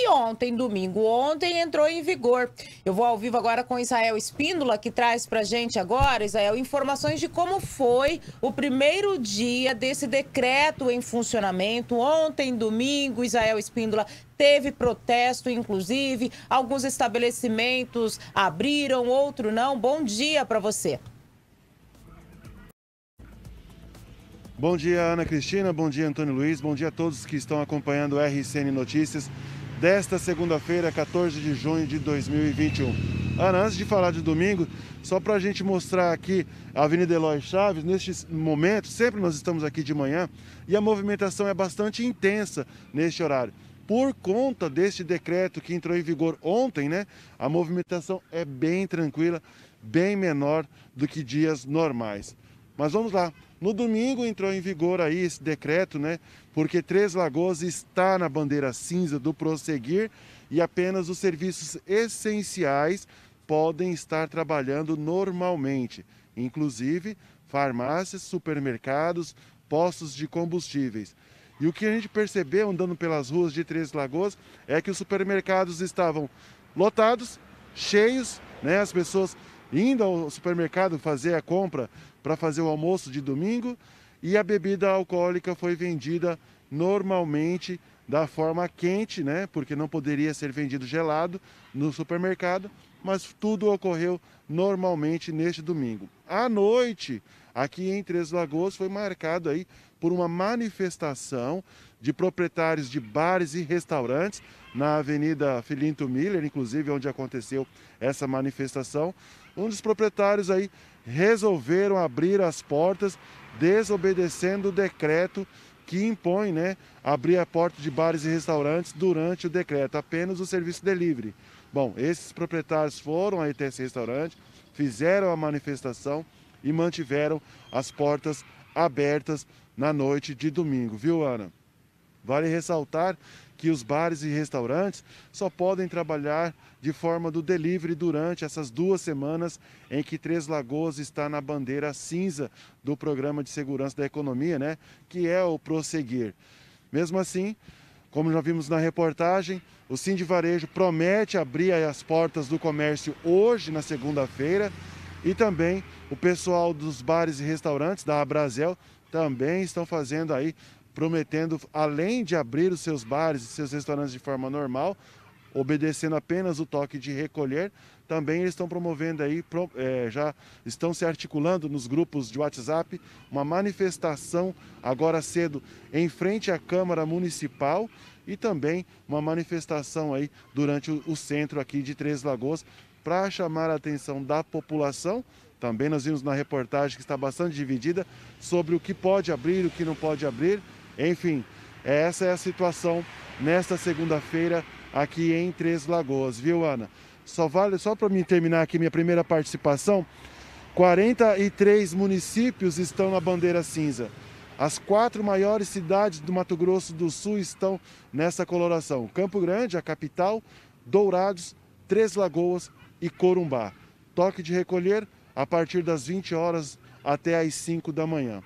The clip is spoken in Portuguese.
E ontem, domingo, ontem entrou em vigor. Eu vou ao vivo agora com Israel Espíndola, que traz a gente agora, Israel, informações de como foi o primeiro dia desse decreto em funcionamento. Ontem, domingo, Israel Espíndola teve protesto, inclusive, alguns estabelecimentos abriram, outro não. Bom dia para você. Bom dia, Ana Cristina. Bom dia, Antônio Luiz. Bom dia a todos que estão acompanhando o RCN Notícias desta segunda-feira, 14 de junho de 2021. Ana, antes de falar de domingo, só para a gente mostrar aqui a Avenida Eloy Chaves, neste momento, sempre nós estamos aqui de manhã e a movimentação é bastante intensa neste horário. Por conta deste decreto que entrou em vigor ontem, né? A movimentação é bem tranquila, bem menor do que dias normais. Mas vamos lá, no domingo entrou em vigor aí esse decreto, né? Porque Três Lagoas está na bandeira cinza do prosseguir e apenas os serviços essenciais podem estar trabalhando normalmente, inclusive farmácias, supermercados, postos de combustíveis. E o que a gente percebeu andando pelas ruas de Três Lagoas é que os supermercados estavam lotados, cheios, né? As pessoas indo ao supermercado fazer a compra para fazer o almoço de domingo e a bebida alcoólica foi vendida normalmente da forma quente, né? Porque não poderia ser vendido gelado no supermercado mas tudo ocorreu normalmente neste domingo. À noite, aqui em Três Lagoas, foi marcado aí por uma manifestação de proprietários de bares e restaurantes na Avenida Filinto Miller, inclusive onde aconteceu essa manifestação. Um dos proprietários aí resolveram abrir as portas, desobedecendo o decreto que impõe, né, abrir a porta de bares e restaurantes durante o decreto, apenas o serviço delivery. Bom, esses proprietários foram até esse restaurante, fizeram a manifestação e mantiveram as portas abertas na noite de domingo, viu, Ana? Vale ressaltar que os bares e restaurantes só podem trabalhar de forma do delivery durante essas duas semanas em que Três Lagoas está na bandeira cinza do Programa de Segurança da Economia, né? Que é o prosseguir. Mesmo assim, como já vimos na reportagem, o Cindy Varejo promete abrir as portas do comércio hoje, na segunda-feira, e também o pessoal dos bares e restaurantes da Abrazel também estão fazendo aí, prometendo, além de abrir os seus bares e seus restaurantes de forma normal, obedecendo apenas o toque de recolher, também eles estão promovendo aí, é, já estão se articulando nos grupos de WhatsApp, uma manifestação agora cedo em frente à Câmara Municipal e também uma manifestação aí durante o centro aqui de Três Lagoas para chamar a atenção da população. Também nós vimos na reportagem que está bastante dividida sobre o que pode abrir, o que não pode abrir. Enfim, essa é a situação nesta segunda-feira aqui em Três Lagoas, viu, Ana? Só vale, só para me terminar aqui minha primeira participação, 43 municípios estão na bandeira cinza. As quatro maiores cidades do Mato Grosso do Sul estão nessa coloração: Campo Grande, a capital, Dourados, Três Lagoas e Corumbá. Toque de recolher a partir das 20 horas até as 5 da manhã.